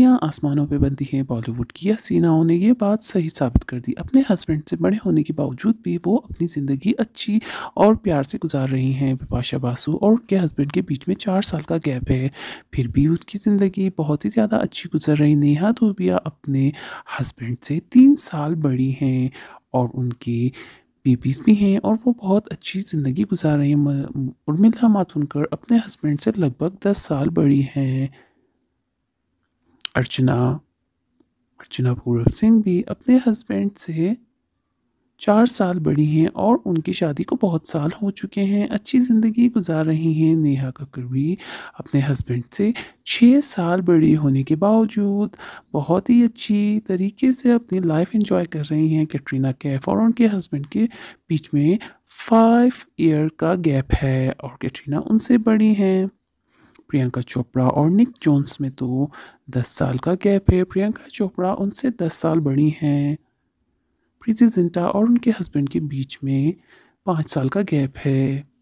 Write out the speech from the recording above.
यहाँ आसमानों पे बनती हैं बॉलीवुड की हसीनाओं ने यह बात सही साबित कर दी अपने हस्बैंड से बड़े होने के बावजूद भी वो अपनी ज़िंदगी अच्छी और प्यार से गुजार रही हैं बिपाशा बासु और उनके हस्बैंड के बीच में चार साल का गैप है फिर भी उनकी ज़िंदगी बहुत ही ज़्यादा अच्छी गुजर रही नेहा धोबिया अपने हस्बैंड से तीन साल बड़ी हैं और उनकी बेबीज़ भी हैं और वो बहुत अच्छी ज़िंदगी गुजार रही हैं उर्मिला माथुनकर अपने हस्बैंड से लगभग दस साल बड़ी हैं अर्चना अर्चना पूर्व सिंह भी अपने हस्बैंड से चार साल बड़ी हैं और उनकी शादी को बहुत साल हो चुके हैं अच्छी ज़िंदगी गुजार रही हैं नेहा कक्कर भी अपने हस्बैंड से छः साल बड़ी होने के बावजूद बहुत ही अच्छी तरीके से अपनी लाइफ एंजॉय कर रही हैं कैटरीना कैफ और उनके हस्बैंड के बीच में फाइव ईयर का गैप है और कैटरीना उनसे बड़ी हैं प्रियंका चोपड़ा और निक जोन्स में तो दस साल का गैप है प्रियंका चोपड़ा उनसे दस साल बड़ी हैं प्रीति जिंटा और उनके हस्बैंड के बीच में पाँच साल का गैप है